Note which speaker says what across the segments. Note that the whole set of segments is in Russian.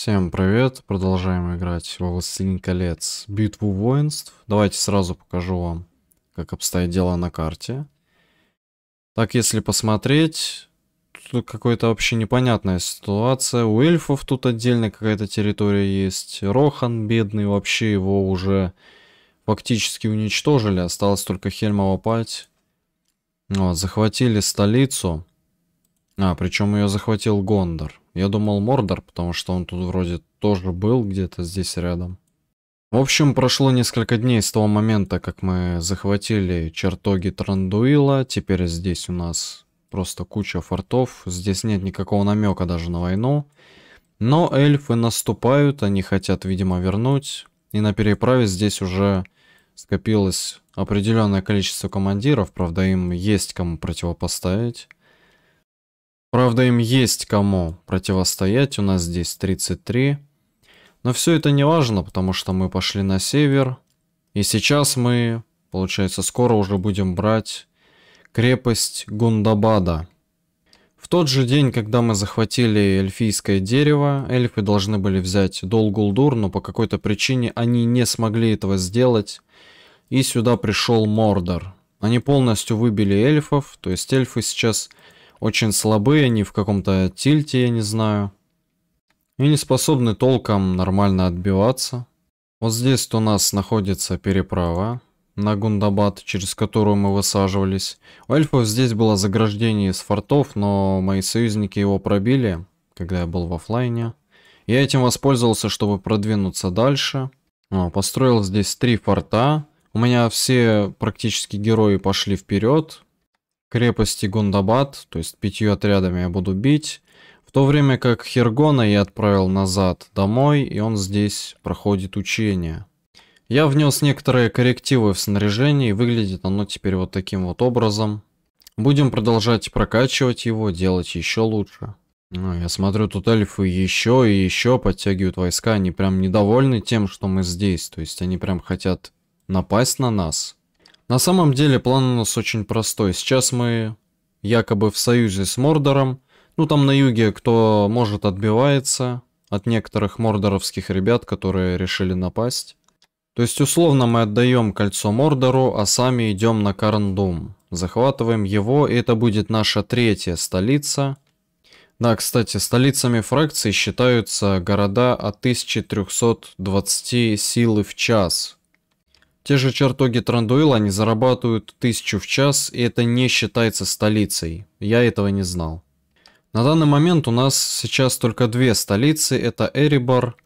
Speaker 1: Всем привет, продолжаем играть во Властелин колец Битву воинств. Давайте сразу покажу вам, как обстоит дело на карте. Так, если посмотреть, тут какая-то вообще непонятная ситуация. У эльфов тут отдельно какая-то территория есть. Рохан бедный, вообще его уже фактически уничтожили. Осталось только Хельмова пать. Вот, захватили столицу. А, причем ее захватил Гондор. Я думал Мордор, потому что он тут вроде тоже был где-то здесь рядом. В общем, прошло несколько дней с того момента, как мы захватили чертоги Трандуила. Теперь здесь у нас просто куча фортов. Здесь нет никакого намека даже на войну. Но эльфы наступают, они хотят, видимо, вернуть. И на переправе здесь уже скопилось определенное количество командиров. Правда, им есть кому противопоставить. Правда, им есть кому противостоять. У нас здесь 33. Но все это не важно, потому что мы пошли на север. И сейчас мы, получается, скоро уже будем брать крепость Гундабада. В тот же день, когда мы захватили эльфийское дерево, эльфы должны были взять Долгулдур, но по какой-то причине они не смогли этого сделать. И сюда пришел Мордор. Они полностью выбили эльфов, то есть эльфы сейчас очень слабые, они в каком-то тильте, я не знаю. И не способны толком нормально отбиваться. Вот здесь у нас находится переправа на Гундабад, через которую мы высаживались. У эльфов здесь было заграждение из фортов, но мои союзники его пробили, когда я был в офлайне. Я этим воспользовался, чтобы продвинуться дальше. построил здесь три форта. У меня все практически герои пошли вперед крепости Гундабад, то есть пятью отрядами я буду бить. В то время как Хергона я отправил назад домой, и он здесь проходит учение. Я внес некоторые коррективы в снаряжение, и выглядит оно теперь вот таким вот образом. Будем продолжать прокачивать его, делать еще лучше. Ну, я смотрю, тут эльфы еще и еще подтягивают войска. Они прям недовольны тем, что мы здесь. То есть они прям хотят напасть на нас. На самом деле план у нас очень простой. Сейчас мы якобы в союзе с Мордором. Ну там на юге кто может отбивается от некоторых мордоровских ребят, которые решили напасть. То есть условно мы отдаем кольцо Мордору, а сами идем на Карндум. Захватываем его, и это будет наша третья столица. Да, кстати, столицами фракции считаются города от 1320 силы в час. Те же чертоги Трандуила, они зарабатывают тысячу в час, и это не считается столицей. Я этого не знал. На данный момент у нас сейчас только две столицы, это Эрибор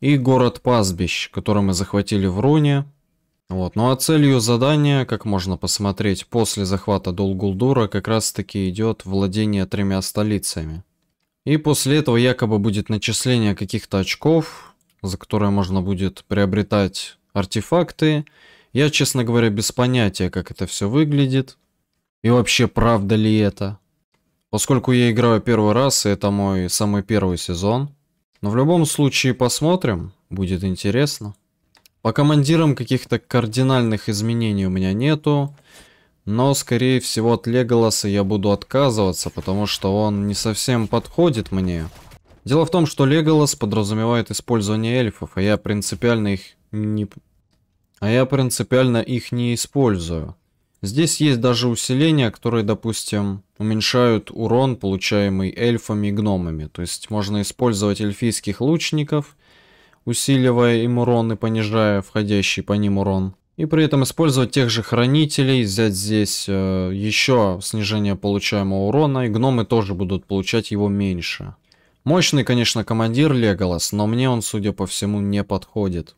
Speaker 1: и город Пастбищ, который мы захватили в Руне. Вот. Ну а целью задания, как можно посмотреть, после захвата Долгулдура как раз таки идет владение тремя столицами. И после этого якобы будет начисление каких-то очков, за которые можно будет приобретать артефакты. Я, честно говоря, без понятия, как это все выглядит. И вообще, правда ли это? Поскольку я играю первый раз, и это мой самый первый сезон. Но в любом случае посмотрим, будет интересно. По командирам каких-то кардинальных изменений у меня нету. Но, скорее всего, от Леголаса я буду отказываться, потому что он не совсем подходит мне. Дело в том, что Леголас подразумевает использование эльфов, а я принципиально их не... А я принципиально их не использую. Здесь есть даже усиления, которые, допустим, уменьшают урон, получаемый эльфами и гномами. То есть можно использовать эльфийских лучников, усиливая им урон и понижая входящий по ним урон. И при этом использовать тех же хранителей, взять здесь э, еще снижение получаемого урона, и гномы тоже будут получать его меньше. Мощный, конечно, командир Леголас, но мне он, судя по всему, не подходит.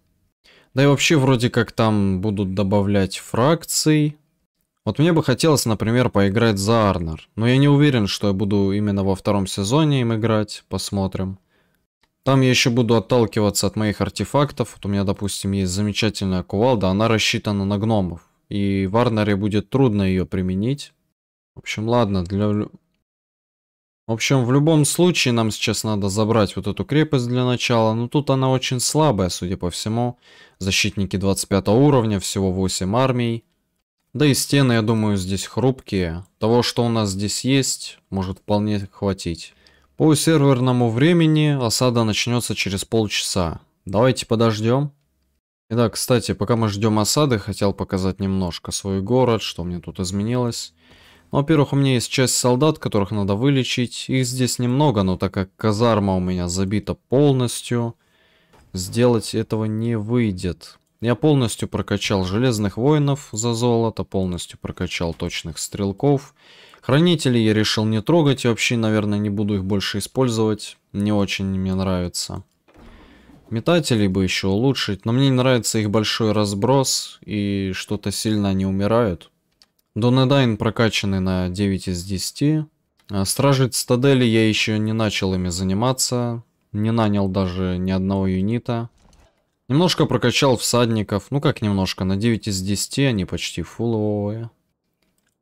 Speaker 1: Да и вообще вроде как там будут добавлять фракций. Вот мне бы хотелось, например, поиграть за Арнер. Но я не уверен, что я буду именно во втором сезоне им играть. Посмотрим. Там я еще буду отталкиваться от моих артефактов. Вот у меня, допустим, есть замечательная кувалда. Она рассчитана на гномов. И в Арнере будет трудно ее применить. В общем, ладно, для, в общем, в любом случае нам сейчас надо забрать вот эту крепость для начала. Но тут она очень слабая, судя по всему. Защитники 25 уровня, всего 8 армий. Да и стены, я думаю, здесь хрупкие. Того, что у нас здесь есть, может вполне хватить. По серверному времени осада начнется через полчаса. Давайте подождем. И да, кстати, пока мы ждем осады, хотел показать немножко свой город, что мне тут изменилось. Во-первых, у меня есть часть солдат, которых надо вылечить. Их здесь немного, но так как казарма у меня забита полностью, сделать этого не выйдет. Я полностью прокачал железных воинов за золото, полностью прокачал точных стрелков. Хранителей я решил не трогать, и вообще, наверное, не буду их больше использовать. Не очень мне нравится. Метателей бы еще улучшить, но мне не нравится их большой разброс, и что-то сильно они умирают. Донедайн прокачаны на 9 из 10. А Стражи стадели я еще не начал ими заниматься. Не нанял даже ни одного юнита. Немножко прокачал всадников. Ну как немножко, на 9 из 10 они почти фуловые.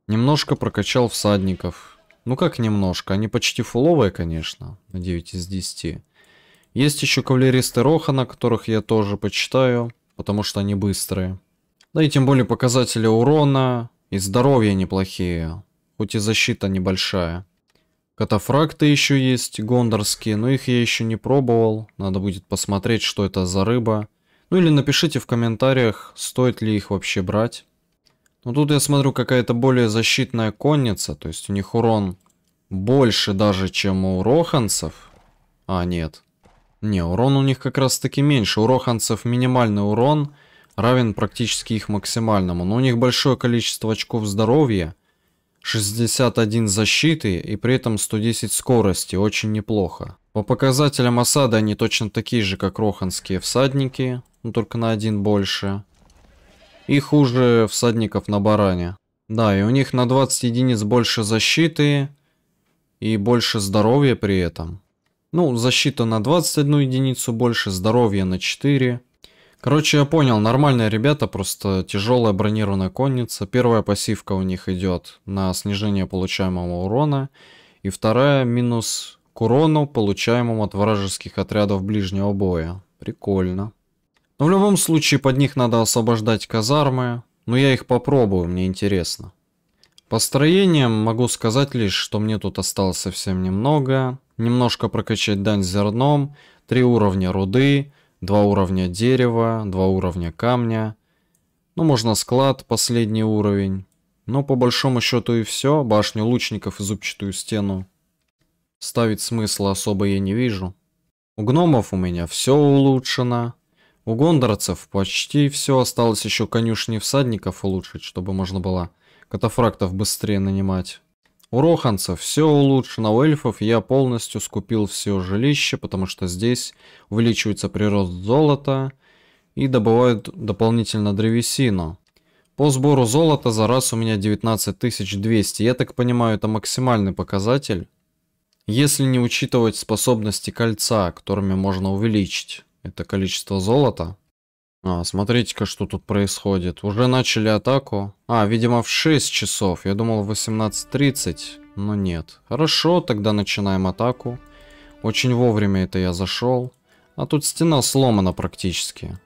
Speaker 1: Немножко прокачал всадников. Ну как немножко, они почти фуловые, конечно, на 9 из 10. Есть еще кавалеристы Рохана, которых я тоже почитаю, потому что они быстрые. Да и тем более показатели урона, и здоровье неплохие, хоть и защита небольшая. Катафракты еще есть, гондорские, но их я еще не пробовал. Надо будет посмотреть, что это за рыба. Ну или напишите в комментариях, стоит ли их вообще брать. Но тут я смотрю, какая-то более защитная конница, то есть у них урон больше даже, чем у роханцев. А, нет. Не, урон у них как раз таки меньше. У роханцев минимальный урон, равен практически их максимальному. Но у них большое количество очков здоровья, 61 защиты и при этом 110 скорости, очень неплохо. По показателям осады они точно такие же, как роханские всадники, но только на один больше. И хуже всадников на баране. Да, и у них на 20 единиц больше защиты и больше здоровья при этом. Ну, защита на 21 единицу больше, здоровье на 4. Короче, я понял, нормальные ребята, просто тяжелая бронированная конница. Первая пассивка у них идет на снижение получаемого урона, и вторая минус к урону, получаемому от вражеских отрядов ближнего боя. Прикольно. Но в любом случае под них надо освобождать казармы, но я их попробую, мне интересно. По строениям могу сказать лишь, что мне тут осталось совсем немного. Немножко прокачать дань зерном, три уровня руды, Два уровня дерева, два уровня камня. Ну, можно склад, последний уровень. Но по большому счету и все. Башню лучников и зубчатую стену. Ставить смысла особо я не вижу. У гномов у меня все улучшено. У гондорцев почти все. Осталось еще конюшни всадников улучшить, чтобы можно было катафрактов быстрее нанимать. У роханцев все улучшено, у эльфов я полностью скупил все жилище, потому что здесь увеличивается прирост золота и добывают дополнительно древесину. По сбору золота за раз у меня 19200, я так понимаю, это максимальный показатель, если не учитывать способности кольца, которыми можно увеличить это количество золота. А, смотрите-ка, что тут происходит. Уже начали атаку. А, видимо, в 6 часов. Я думал, в 18.30, но нет. Хорошо, тогда начинаем атаку. Очень вовремя это я зашел. А тут стена сломана практически.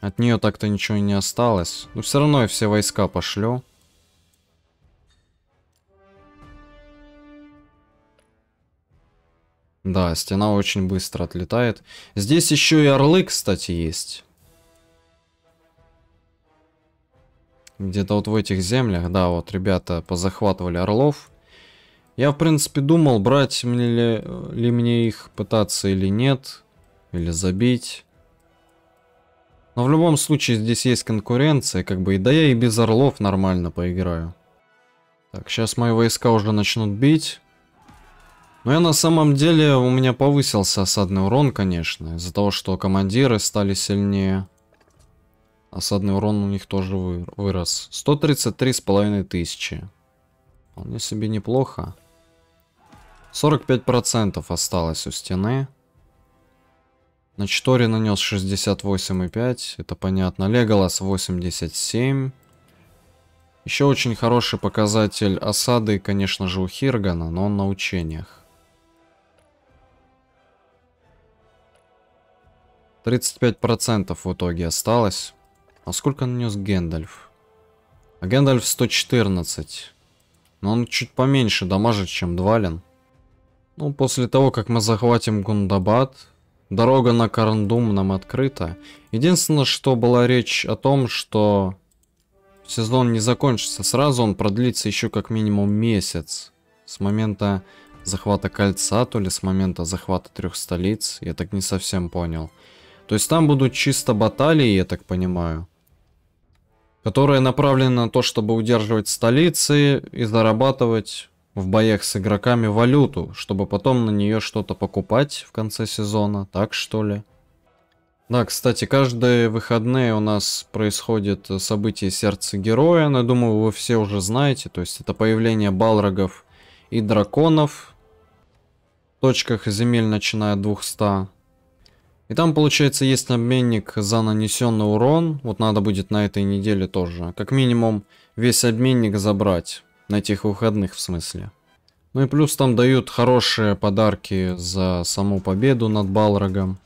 Speaker 1: От нее так-то ничего и не осталось. Но все равно я все войска пошлю. Да, стена очень быстро отлетает. Здесь еще и орлы, кстати, есть. Где-то вот в этих землях, да, вот ребята позахватывали орлов. Я, в принципе, думал, брать мне ли, ли мне их пытаться или нет. Или забить. Но в любом случае здесь есть конкуренция, как бы, и да я и без орлов нормально поиграю. Так, сейчас мои войска уже начнут бить. Ну, я на самом деле, у меня повысился осадный урон, конечно, из-за того, что командиры стали сильнее. Осадный урон у них тоже вырос. 133 с половиной тысячи. Вполне себе неплохо. 45% осталось у стены. На Читори нанес 68,5. Это понятно. Леголас 87. Еще очень хороший показатель осады, конечно же, у Хиргана, но он на учениях. 35% в итоге осталось. А сколько нанес Гэндальф? А Гэндальф 114. Но он чуть поменьше дамажит, чем Двалин. Ну, после того, как мы захватим Гундабад, дорога на Карндум нам открыта. Единственное, что была речь о том, что сезон не закончится сразу, он продлится еще как минимум месяц. С момента захвата кольца, то ли с момента захвата трех столиц, я так не совсем понял. То есть там будут чисто баталии, я так понимаю. Которые направлены на то, чтобы удерживать столицы и зарабатывать в боях с игроками валюту, чтобы потом на нее что-то покупать в конце сезона, так что ли? Да, кстати, каждые выходные у нас происходит событие Сердца Героя, но ну, я думаю, вы все уже знаете, то есть это появление балрогов и драконов в точках земель, начиная от 200. И там, получается, есть обменник за нанесенный урон. Вот надо будет на этой неделе тоже. Как минимум, весь обменник забрать. На этих выходных, в смысле. Ну и плюс там дают хорошие подарки за саму победу над Балрогом.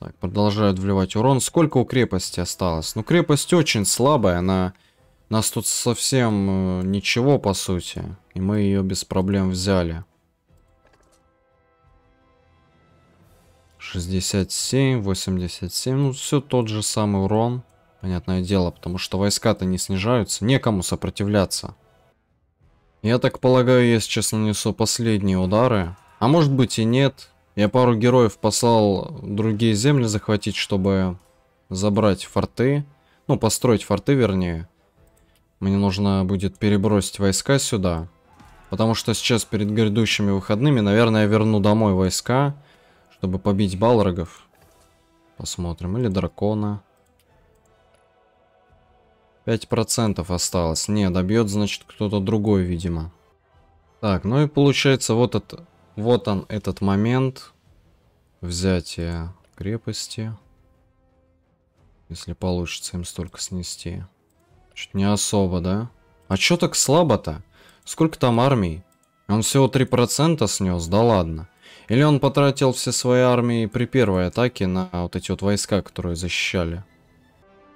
Speaker 1: Так, продолжают вливать урон. Сколько у крепости осталось? Ну, крепость очень слабая, она... Нас тут совсем э, ничего, по сути. И мы ее без проблем взяли. 67, 87. Ну, все тот же самый урон. Понятное дело, потому что войска-то не снижаются. Некому сопротивляться. Я так полагаю, я сейчас нанесу последние удары. А может быть и нет. Я пару героев послал другие земли захватить, чтобы забрать форты. Ну, построить форты, вернее. Мне нужно будет перебросить войска сюда. Потому что сейчас перед грядущими выходными, наверное, я верну домой войска чтобы побить балрогов. Посмотрим. Или дракона. 5% осталось. Не, добьет, значит, кто-то другой, видимо. Так, ну и получается, вот, это, вот он, этот момент. Взятие крепости. Если получится им столько снести. Чуть не особо, да? А чё так слабо-то? Сколько там армий? Он всего 3% снес, да ладно. Или он потратил все свои армии при первой атаке на вот эти вот войска, которые защищали?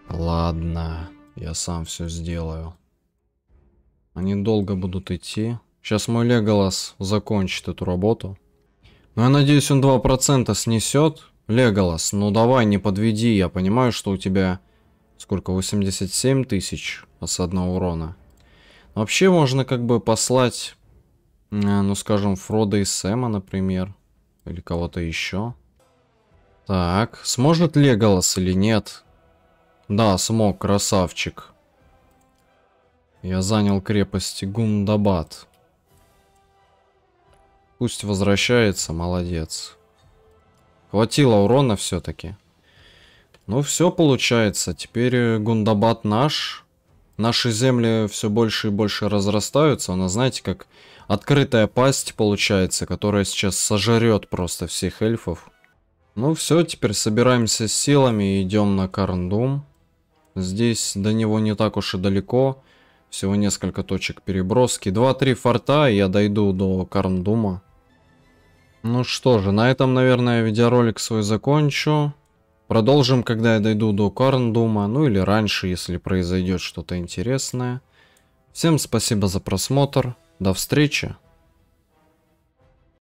Speaker 1: Ладно, я сам все сделаю. Они долго будут идти. Сейчас мой Леголас закончит эту работу. Но я надеюсь, он 2% снесет. Леголас, ну давай, не подведи. Я понимаю, что у тебя... Сколько? 87 тысяч осадного урона. Вообще можно как бы послать, э, ну скажем, Фрода и Сэма, например. Или кого-то еще. Так, сможет Леголас или нет? Да, смог, красавчик. Я занял крепость Гундабад. Пусть возвращается, молодец. Хватило урона все-таки. Ну все получается, теперь э, Гундабад наш наши земли все больше и больше разрастаются. Она, знаете, как открытая пасть получается, которая сейчас сожрет просто всех эльфов. Ну все, теперь собираемся с силами и идем на Карндум. Здесь до него не так уж и далеко. Всего несколько точек переброски. два-три форта, и я дойду до Карндума. Ну что же, на этом, наверное, видеоролик свой закончу. Продолжим, когда я дойду до Корндума, ну или раньше, если произойдет что-то интересное. Всем спасибо за просмотр. До встречи.